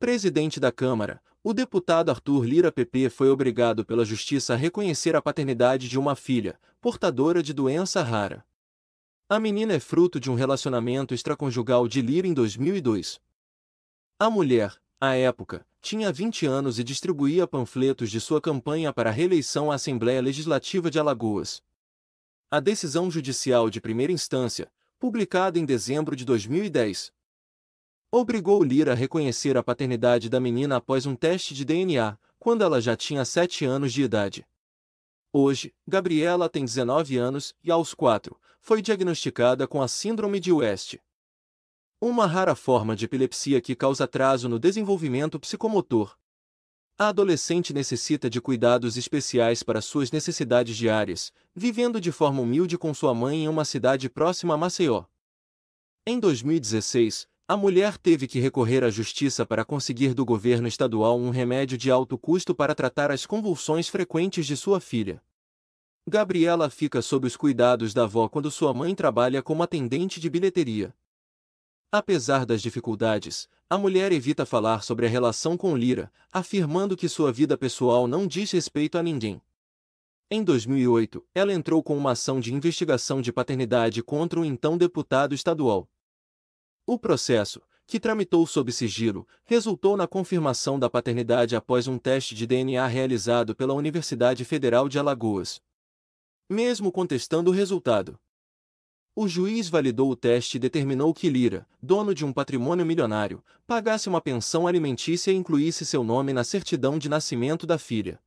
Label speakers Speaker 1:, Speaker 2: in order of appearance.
Speaker 1: Presidente da Câmara, o deputado Arthur Lira PP foi obrigado pela Justiça a reconhecer a paternidade de uma filha, portadora de doença rara. A menina é fruto de um relacionamento extraconjugal de Lira em 2002. A mulher, à época, tinha 20 anos e distribuía panfletos de sua campanha para a reeleição à Assembleia Legislativa de Alagoas. A decisão judicial de primeira instância, publicada em dezembro de 2010, obrigou Lira a reconhecer a paternidade da menina após um teste de DNA, quando ela já tinha 7 anos de idade. Hoje, Gabriela tem 19 anos e, aos 4, foi diagnosticada com a Síndrome de West. Uma rara forma de epilepsia que causa atraso no desenvolvimento psicomotor. A adolescente necessita de cuidados especiais para suas necessidades diárias, vivendo de forma humilde com sua mãe em uma cidade próxima a Maceió. Em 2016, a mulher teve que recorrer à justiça para conseguir do governo estadual um remédio de alto custo para tratar as convulsões frequentes de sua filha. Gabriela fica sob os cuidados da avó quando sua mãe trabalha como atendente de bilheteria. Apesar das dificuldades, a mulher evita falar sobre a relação com Lira, afirmando que sua vida pessoal não diz respeito a ninguém. Em 2008, ela entrou com uma ação de investigação de paternidade contra o então deputado estadual, o processo, que tramitou sob sigilo, resultou na confirmação da paternidade após um teste de DNA realizado pela Universidade Federal de Alagoas. Mesmo contestando o resultado, o juiz validou o teste e determinou que Lira, dono de um patrimônio milionário, pagasse uma pensão alimentícia e incluísse seu nome na certidão de nascimento da filha.